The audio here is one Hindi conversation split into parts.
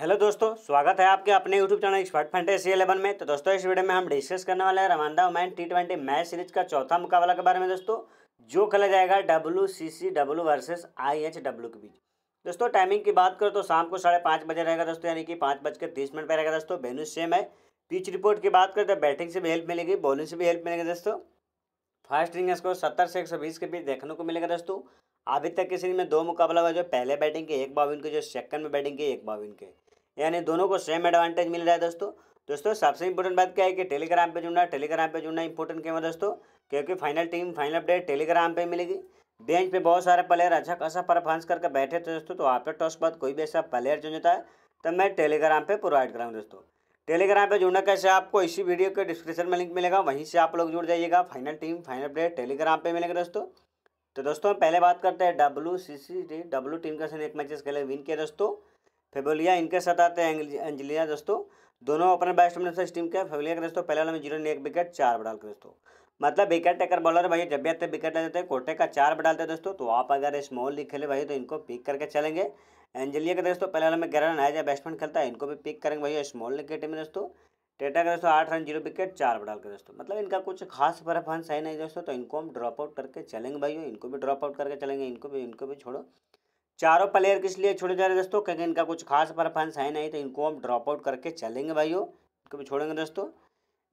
हेलो दोस्तों स्वागत है आपके अपने YouTube channel expert fantasy eleven में तो दोस्तों इस वीडियो में हम डिस्कस करने वाले हैं Rwanda women T twenty match series का चौथा मुकाबला के बारे में दोस्तों जो खेला जाएगा W C C W versus I H W के बीच दोस्तों टाइमिंग की बात करो तो शाम को साढ़े पाँच बजे रहेगा दोस्तों यानी कि पाँच बज तीस मिनट पर रहेगा दोस्तों वेन्यू सेम है पिच रिपोर्ट की बात करें तो बैटिंग से भी हेल्प मिलेगी बॉलिंग से भी हेल्प मिलेगी दोस्तों फर्स्ट इनिंग स्कोर सत्तर से एक सौ बीस के बीच देखने को मिलेगा दोस्तों अभी तक की सीरीज में दो मुकाबला हुआ जो पहले बैटिंग के एक बाविन के जो सेकंड में बैटिंग के एक बाविन के यानी दोनों को सेम एडवांटेज मिल रहा है दोस्तों दोस्तों सबसे इंपॉर्टेंट बात क्या है कि टेलीग्राम पे जुड़ना टेलीग्राम पे जुड़ना इंपॉर्टेंट क्यों है दोस्तों क्योंकि final team final update Telegram पे मिलेगी बेंच पे बहुत सारे प्लेयर अच्छा खासा परफॉर्मेंस करके बैठे थे दोस्तों तो आपके टॉस के बाद कोई भी ऐसा प्लेयर जुड़ता है तो मैं टेलीग्राम पर प्रोवाइड कराऊँ दोस्तों टेलीग्राम पर जुड़ना कैसे आपको इसी वीडियो के डिस्क्रिप्शन में लिंक मिलेगा वहीं से आप लोग जुड़ जाइएगा final team final update Telegram पर मिलेगा दोस्तों तो दोस्तों पहले बात करते हैं W C C W team का एक मैचेस के लिए विन किया दोस्तों फेबोलिया इनके साथ आते हैं एंजलिया दोस्तों दोनों अपने बैट्समैन से टीम के फेबोलिया के दोस्तों पहले वाले में जीरो ने एक विकेट चार बढ़ाल के दोस्तों मतलब विकेट टेकर बॉलर भाई जब भी आते विकेट ले जाते हैं कोटे का चार पर हैं दोस्तों तो आप अगर स्मॉल नहीं खेले भाई तो इनको पिक करके चलेंगे एंजलिया के दोस्तों पहले वाले में ग्यारह रन आया बैट्समैन खेलता है इनको भी पिक करेंगे भाई स्मॉल लीग के में दोस्तों टेटा का दोस्तों आठ रन जीरो विकेट चार बढ़ाल के दोस्तों मतलब इनका कुछ खास परफॉर्मेंस है नहीं दोस्तों तो इनको हम ड्रॉप आउट करके चलेंगे भाई इनको भी ड्रॉप आउट करके चलेंगे इनको भी इनको भी छोड़ो चारों प्लेयर किस लिए छोड़े जा रहे हैं दोस्तों क्योंकि इनका कुछ खास परफॉर्मेंस है नहीं तो इनको हम ड्रॉप आउट करके चलेंगे भाइयों इनको भी छोड़ेंगे दोस्तों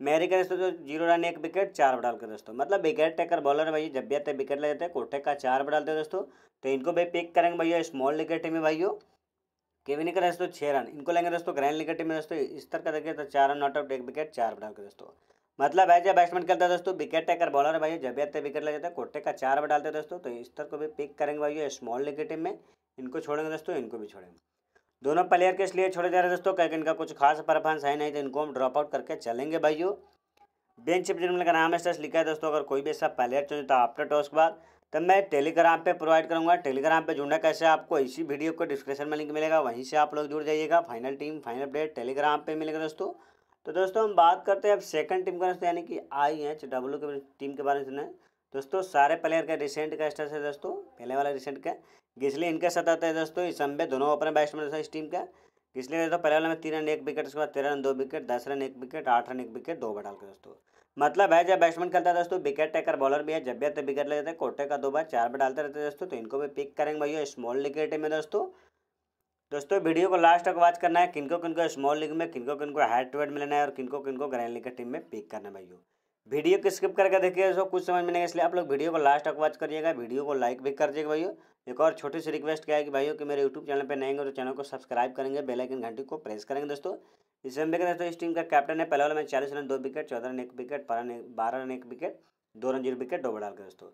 मेरे के दोस्तों जीरो रन एक विकेट चार पर डाल के दोस्तों मतलब विकेट टेकर बॉलर भाई जब भी आते विकेट ले जाते हैं कोटे का चार पर डालते हैं दोस्तों तो इनको भाई पिक करेंगे भैया स्मॉल टीम में भाइयों केविन का दोस्तों छः रन इनको लेंगे दोस्तों ग्रैंड टीम में दोस्तों इस तरह का देखिए तो चार रन नॉट आउट एक विकेट चार पर डाल के दोस्तों मतलब है जब बैट्समैन करता है दोस्तों विकेट टेकर बॉलर है भाई जब भी विकेट लग जाते हैं कोटे का चार बार डालते हैं दोस्तों तो इस तरह को भी पिक करेंगे भाई स्मॉल लेग टीम में इनको छोड़ेंगे दोस्तों इनको भी छोड़ेंगे दोनों प्लेयर के इसलिए छोड़े जा रहे दोस्तों क्योंकि इनका कुछ खास परफॉर्मेंस है नहीं तो इनको हम ड्रॉप आउट करके चलेंगे भाइयों बेंच जिनमें का नाम स्टेस लिखा है दोस्तों अगर कोई भी ऐसा प्लेयर चुने तो आपके टॉस के बाद तब मैं टेलीग्राम पे प्रोवाइड करूँगा टेलीग्राम पे जुड़ना कैसे आपको इसी वीडियो को डिस्क्रिप्शन में लिंक मिलेगा वहीं से आप लोग जुड़ जाइएगा final team final update Telegram पे मिलेगा दोस्तों तो दोस्तों हम बात करते हैं अब सेकंड टीम का यानी कि आई एच डब्ल्यू के टीम के बारे में सुना है दोस्तों सारे प्लेयर का रिसेंट का स्टेटस है दोस्तों पहले वाला रिसेंट का गिसली इनके साथ आता है दोस्तों इस इसम्बे दोनों ओपन बैट्समैन है इस टीम का गिसली दोस्तों पहले वाले में तीन रन एक विकेट उसके बाद तेरह रन दो विकेट दस रन एक विकेट आठ रन एक विकेट दो बटाल के दोस्तों मतलब है जब बैट्समैन खेलता है दोस्तों विकेट टेकर बॉलर भी है जब भी आते विकेट ले जाते हैं कोटे का दो बार चार बार डालते रहते हैं दोस्तों तो इनको भी पिक करेंगे भैया स्मॉल लिकेट में दोस्तों दोस्तों वीडियो को लास्ट तक वॉच करना है किनको किनको स्मॉल लीग में किनको किनको हाई वेट में लेना है और किनको किनको ग्रैंड लीग का टीम में पिक करना है भाइयों वीडियो को स्किप करके देखिए दोस्तों कुछ समझ में नहीं इसलिए आप लोग वीडियो को लास्ट तक वॉच करिएगा वीडियो को लाइक भी कर दिएगा भाइयों एक और छोटी सी रिक्वेस्ट क्या है कि भाइयों कि मेरे यूट्यूब चैनल पर नएंगे होंगे तो चैनल को सब्सक्राइब करेंगे बेलाइकन घंटी को प्रेस करेंगे दोस्तों तो इस में देखिए दोस्तों इस टीम का कैप्टन है पहले वाले में चालीस रन दो विकेट चौदह रन एक विकेट बारह रन एक विकेट दो रन जीरो विकेट दो डाल के दोस्तों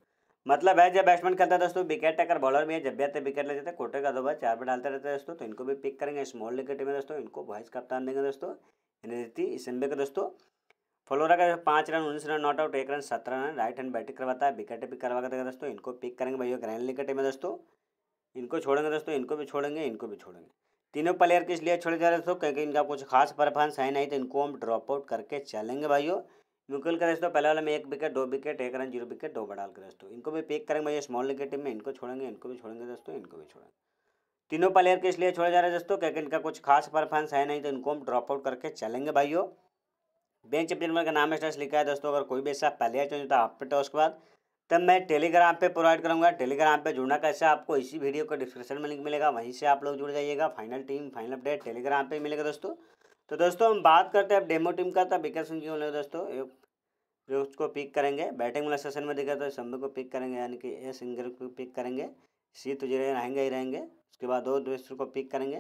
मतलब है जब बैट्समैन खेलता है दोस्तों विकेट टेकर बॉलर भी है जब भी आते विकेट ले जाते हैं कोटे का दो बार चार पर डालते रहते हैं दोस्तों तो इनको भी पिक करेंगे स्मॉल विकेट में दोस्तों इनको वाइस कप्तान देंगे दोस्तों इसम्बे के दोस्तों फ्लोरा का पाँच रन उन्नीस रन नॉट आउट एक रन सत्रह रन राइट हैंड बैटिंग करवाता है विकेट पिक करवा देगा दोस्तों इनको पिक करेंगे भैया ग्रैंड विकेट में दोस्तों इनको छोड़ेंगे दोस्तों इनको भी छोड़ेंगे इनको भी छोड़ेंगे तीनों प्लेयर के इसलिए छोड़े जा रहे दोस्तों क्योंकि इनका कुछ खास परफॉर्मेंस है नहीं तो इनको हम ड्रॉप आउट करके चलेंगे भाइयों विकल का दोस्तों पहले वाला में एक विकेट दो विकेट एक रन जीरो विकेट दो बड़ा के दोस्तों इनको भी पिक करेंगे भैया स्मॉल लीग के टीम में इनको छोड़ेंगे इनको भी छोड़ेंगे दोस्तों इनको भी छोड़ेंगे तीनों प्लेयर के इसलिए छोड़ा जा रहा है दोस्तों क्योंकि इनका कुछ खास परफॉर्मेंस है नहीं तो इनको हम ड्रॉप आउट करके चलेंगे भाइयों बेंच अपने का नाम स्टेस लिखा है दोस्तों अगर कोई भी ऐसा प्लेयर होता तो आप पे उसके बाद तब मैं टेलीग्राम पर प्रोवाइड करूँगा टेलीग्राम पर जुड़ना कैसे आपको इसी वीडियो को डिस्क्रिप्शन में लिंक मिलेगा वहीं से आप लोग जुड़ जाइएगा final team final update Telegram पर मिलेगा दोस्तों तो दोस्तों हम बात करते हैं अब डेमो टीम का था विकेट सिंह क्यों दोस्तों रोज को पिक करेंगे बैटिंग वाला सेशन में देखा तो शंभू को पिक करेंगे यानी कि ए सिंगर को पिक करेंगे सी तुझे तो रहेंगे ही रहेंगे उसके बाद दो दोस्तों को पिक करेंगे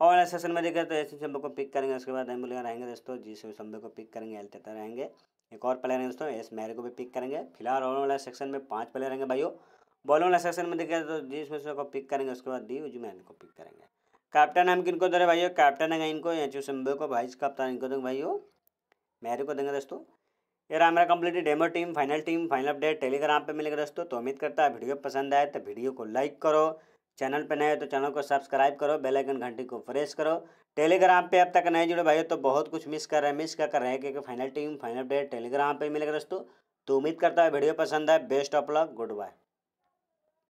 और वाला सेशन में देखा तो ए सिंह शंभू को पिक करेंगे उसके बाद एम्बुलिया रहेंगे दोस्तों जी सिंह शंभू को पिक करेंगे एल तेता रहेंगे एक और प्लेयर हैं दोस्तों एस मैर को भी पिक करेंगे फिलहाल ऑल वाला सेक्शन में पाँच प्लेयर रहेंगे भाइयों बॉलिंग वाला सेक्शन में देखा तो जी मिश्रा को पिक करेंगे उसके बाद दी उजमैन को पिक करेंगे कैप्टन हम किनको दे रहे भाई कैप्टन है इनको एच सिम्बे को भाई कप्तान इनको देंगे भाई हो मेरे को देंगे दोस्तों ये रहा हमारा complete demo team final team final update Telegram पे मिलेगा दोस्तों तो उम्मीद करता है वीडियो पसंद आए तो वीडियो को लाइक करो चैनल पे नए हो तो चैनल को सब्सक्राइब करो बेल आइकन घंटी को प्रेस करो टेलीग्राम पे अब तक नए जुड़े भाई तो बहुत कुछ मिस कर रहे हैं मिस क्या कर रहे हैं क्योंकि final team final update Telegram पर मिलेगा दोस्तों तो उम्मीद करता है वीडियो पसंद आए best of luck good bye